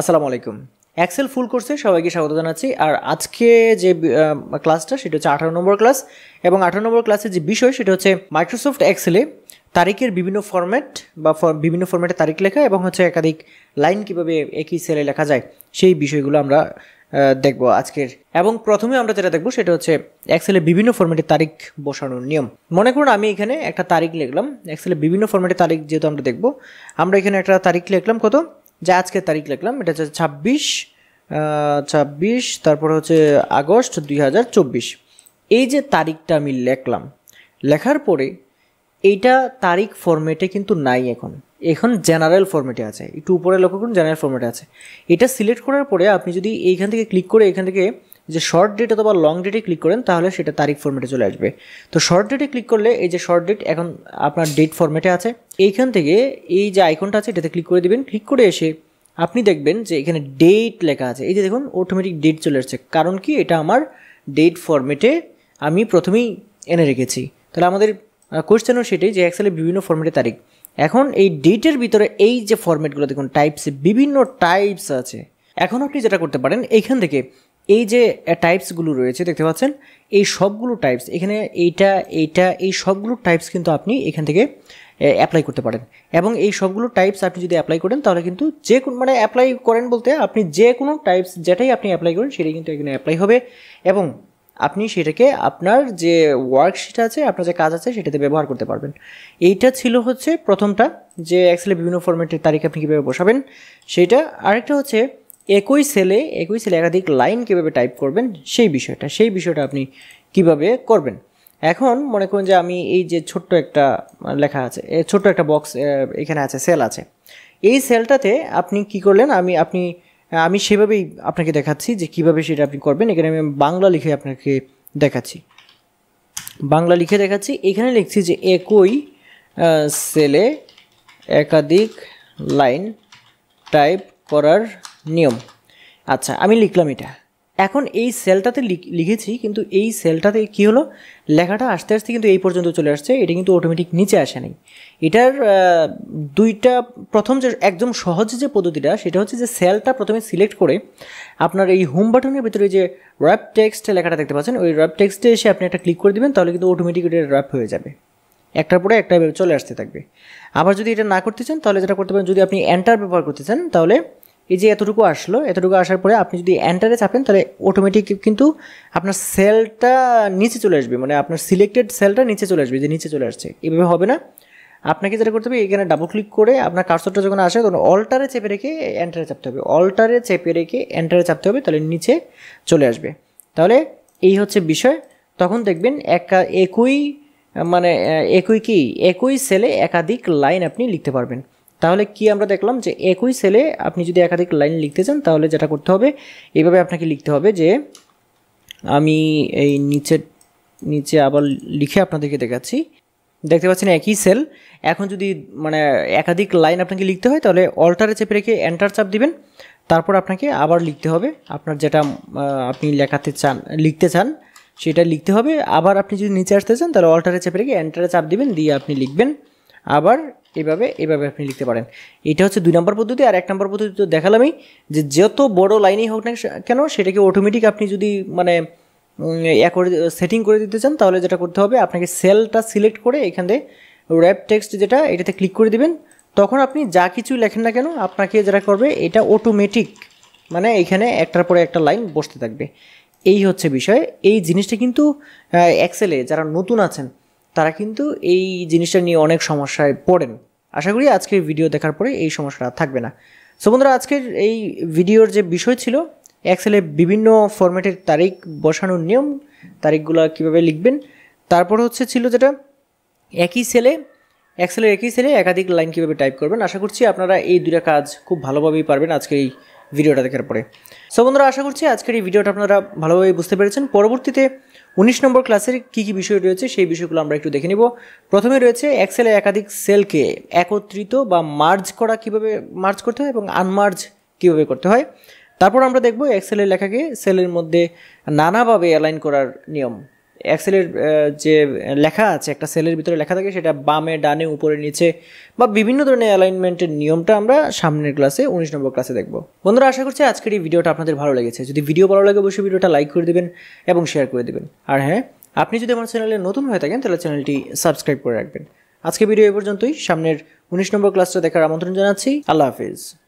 আসসালামু আলাইকুম এক্সেল ফুল কোর্সে সবাইকে স্বাগত জানাচ্ছি আর আজকে যে ক্লাসটা সেটা হচ্ছে আঠারো নম্বর ক্লাস এবং আঠারো নম্বর ক্লাসের যে বিষয় সেটা হচ্ছে মাইক্রোসফট এক্সেলে তারিখের বিভিন্ন ফর্ম্যাট বা বিভিন্ন ফর্ম্যাটে তারিখ লেখা এবং হচ্ছে একাধিক লাইন কিভাবে একই সেলে লেখা যায় সেই বিষয়গুলো আমরা দেখব আজকের এবং প্রথমে আমরা যেটা দেখব সেটা হচ্ছে এক্সেলে বিভিন্ন ফর্ম্যাটে তারিখ বসানোর নিয়ম মনে করুন আমি এখানে একটা তারিখ লিখলাম এক্সেলে বিভিন্ন ফর্ম্যাটে তারিখ যেহেতু আমরা দেখব আমরা এখানে একটা তারিখ লিখলাম কত যা আজকের তারিখ লিখলাম এটা হচ্ছে ছাব্বিশ ছাব্বিশ তারপর হচ্ছে আগস্ট দুই এই যে তারিখটা আমি লেখলাম লেখার পরে এইটা তারিখ ফর্মেটে কিন্তু নাই এখন এখন জেনারেল ফর্মেটে আছে একটু উপরে লক্ষ্য করুন জেনারেল ফর্মেটে আছে এটা সিলেক্ট করার পরে আপনি যদি এইখান থেকে ক্লিক করে এখান থেকে যে শর্ট ডেট অথবা লং ডেটে ক্লিক করেন তাহলে সেটা তারিখ ফরম্যাটে চলে আসবে তো শর্ট ডেটে ক্লিক করলে এই যে শর্ট ডেট এখন আপনার ডেট ফরম্যাটে আছে এইখান থেকে এই যে আইকনটা আছে এটাতে ক্লিক করে দেবেন ক্লিক করে এসে আপনি দেখবেন যে এখানে ডেট লেখা আছে এই যে দেখুন অটোমেটিক ডেট চলে আসছে কারণ কি এটা আমার ডেট ফরম্যাটে আমি প্রথমেই এনে রেখেছি তাহলে আমাদের কোয়েশ্চেনও সেটাই যে অ্যাকচুয়ালি বিভিন্ন ফরম্যাটে তারিখ এখন এই ডেটের ভিতরে এই যে ফরম্যাটগুলো দেখুন টাইপস বিভিন্ন টাইপস আছে এখন আপনি যেটা করতে পারেন এইখান থেকে এই যে টাইপসগুলো রয়েছে দেখতে পাচ্ছেন এই সবগুলো টাইপস এখানে এইটা এইটা এই সবগুলো টাইপস কিন্তু আপনি এখান থেকে অ্যাপ্লাই করতে পারেন এবং এই সবগুলো টাইপস আপনি যদি অ্যাপ্লাই করেন তাহলে কিন্তু যে কোনো মানে অ্যাপ্লাই করেন বলতে আপনি যে কোনো টাইপস যেটাই আপনি অ্যাপ্লাই করেন সেটাই কিন্তু এখানে অ্যাপ্লাই হবে এবং আপনি সেটাকে আপনার যে ওয়ার্কশিট আছে আপনার যে কাজ আছে সেটাতে ব্যবহার করতে পারবেন এইটা ছিল হচ্ছে প্রথমটা যে অ্যাক্সেলে বিভিন্ন ফরম্যাটের তারিখ আপনি কীভাবে বসাবেন সেটা আরেকটা হচ্ছে একই সেলে একই সেলে একাধিক লাইন কীভাবে টাইপ করবেন সেই বিষয়টা সেই বিষয়টা আপনি কিভাবে করবেন এখন মনে করুন যে আমি এই যে ছোট্ট একটা লেখা আছে ছোট্ট একটা বক্স এখানে আছে সেল আছে এই সেলটাতে আপনি কি করলেন আমি আপনি আমি সেভাবেই আপনাকে দেখাচ্ছি যে কিভাবে সেটা আপনি করবেন এখানে আমি বাংলা লিখে আপনাকে দেখাচ্ছি বাংলা লিখে দেখাচ্ছি এখানে লিখছি যে একই সেলে একাধিক লাইন টাইপ করার নিয়ম আচ্ছা আমি লিখলাম এটা এখন এই সেলটাতে লিখেছি কিন্তু এই সেলটাতে কি হলো লেখাটা আস্তে আস্তে কিন্তু এই পর্যন্ত চলে আসছে এটা কিন্তু অটোমেটিক নিচে আসে নাই এটার দুইটা প্রথম যে একদম সহজ যে পদ্ধতিটা সেটা হচ্ছে যে সেলটা প্রথমে সিলেক্ট করে আপনার এই হোম বাটনের ভিতরে যে র্যাপ টেক্সট লেখাটা দেখতে পাচ্ছেন ওই র্যাপ টেক্সটে এসে আপনি একটা ক্লিক করে দেবেন তাহলে কিন্তু অটোমেটিক এটা র্যাপ হয়ে যাবে একটার পরে একটা চলে আসতে থাকবে আবার যদি এটা না করতে চান তাহলে যেটা করতে পারেন যদি আপনি এন্টার ব্যবহার করতে চান তাহলে এই যে এতটুকু আসলো এতটুকু আসার পরে আপনি যদি এন্টারে চাপেন তাহলে অটোমেটিক কিন্তু আপনার সেলটা নিচে চলে আসবে মানে আপনার সিলেক্টেড সেলটা নিচে চলে আসবে যে নিচে চলে আসছে এভাবে হবে না আপনাকে যেটা করতে হবে এখানে ডাবল ক্লিক করে আপনার কার্সটা যখন আসে তখন অল্টারে চেপে রেখে এন্টারে চাপতে হবে অল্টারে চেপে রেখে এন্টারে চাপতে হবে তাহলে নিচে চলে আসবে তাহলে এই হচ্ছে বিষয় তখন দেখবেন একা একই মানে একই কি একই সেলে একাধিক লাইন আপনি লিখতে পারবেন তাহলে কি আমরা দেখলাম যে একই সেলে আপনি যদি একাধিক লাইন লিখতে চান তাহলে যেটা করতে হবে এভাবে আপনাকে লিখতে হবে যে আমি এই নিচে নিচে আবার লিখে আপনাদেরকে দেখাচ্ছি দেখতে পাচ্ছেন একই সেল এখন যদি মানে একাধিক লাইন আপনাকে লিখতে হয় তাহলে অল্টারে চেপে রেখে এন্টার চাপ দিবেন তারপর আপনাকে আবার লিখতে হবে আপনার যেটা আপনি লেখাতে চান লিখতে চান সেটা লিখতে হবে আবার আপনি যদি নিচে আসতে চান তাহলে অল্টারে চেপে রেখে এন্টারে চাপ দিবেন দিয়ে আপনি লিখবেন আবার এভাবে এভাবে আপনি লিখতে পারেন এটা হচ্ছে দুই নম্বর পদ্ধতি আর এক নম্বর পদ্ধতি তো দেখালামই যে যত বড় লাইনেই হোক না কেন সেটাকে অটোমেটিক আপনি যদি মানে এক করে সেটিং করে দিতে চান তাহলে যেটা করতে হবে আপনাকে সেলটা সিলেক্ট করে এখান থেকে র্যাপ টেক্সট যেটা এটাতে ক্লিক করে দিবেন তখন আপনি যা কিছু লেখেন না কেন আপনাকে যেটা করবে এটা অটোমেটিক মানে এখানে একটার পরে একটা লাইন বসতে থাকবে এই হচ্ছে বিষয় এই জিনিসটা কিন্তু এক্সেলে যারা নতুন আছেন তারা কিন্তু এই জিনিসটা নিয়ে অনেক সমস্যায় পড়েন আশা করি আজকের ভিডিও দেখার পরে এই সমস্যাটা থাকবে না সো বন্ধুরা আজকের এই ভিডিওর যে বিষয় ছিল এক্সেলে বিভিন্ন ফরম্যাটের তারিখ বসানোর নিয়ম তারিখগুলো কিভাবে লিখবেন তারপর হচ্ছে ছিল যেটা একই সেলে এক্সেলের একই সেলে একাধিক লাইন কীভাবে টাইপ করবেন আশা করছি আপনারা এই দুটা কাজ খুব ভালোভাবেই পারবেন আজকের এই ভিডিওটা দেখার পরে সো বন্ধুরা আশা করছি আজকের এই ভিডিওটা আপনারা ভালোভাবে বুঝতে পেরেছেন পরবর্তীতে উনিশ নম্বর ক্লাসের কী কী বিষয় রয়েছে সেই বিষয়গুলো আমরা একটু দেখে নিব প্রথমে রয়েছে এক্সেলের একাধিক সেলকে একত্রিত বা মার্জ করা কিভাবে মার্জ করতে হয় এবং আনমার্জ কীভাবে করতে হয় তারপর আমরা দেখব এক্সেলের লেখাকে সেলের মধ্যে নানাভাবে অ্যালাইন করার নিয়ম এক্সেলের যে লেখা আছে একটা সেলের ভিতরে লেখা থাকে সেটা বামে ডানে উপরে নিচে বা বিভিন্ন ধরনের অ্যালাইনমেন্টের নিয়মটা আমরা সামনের ক্লাসে উনিশ নম্বর ক্লাসে দেখব বন্ধুরা আশা করছি আজকের এই ভিডিওটা আপনাদের ভালো লেগেছে যদি ভিডিও ভালো লাগে অবশ্যই ভিডিওটা লাইক করে দেবেন এবং শেয়ার করে দেবেন আর হ্যাঁ আপনি যদি আমার চ্যানেলে নতুন হয়ে থাকেন তাহলে চ্যানেলটি সাবস্ক্রাইব করে রাখবেন আজকে ভিডিও এ পর্যন্তই সামনের উনিশ নম্বর ক্লাসটা দেখার আমন্ত্রণ জানাচ্ছি আল্লাহ হাফিজ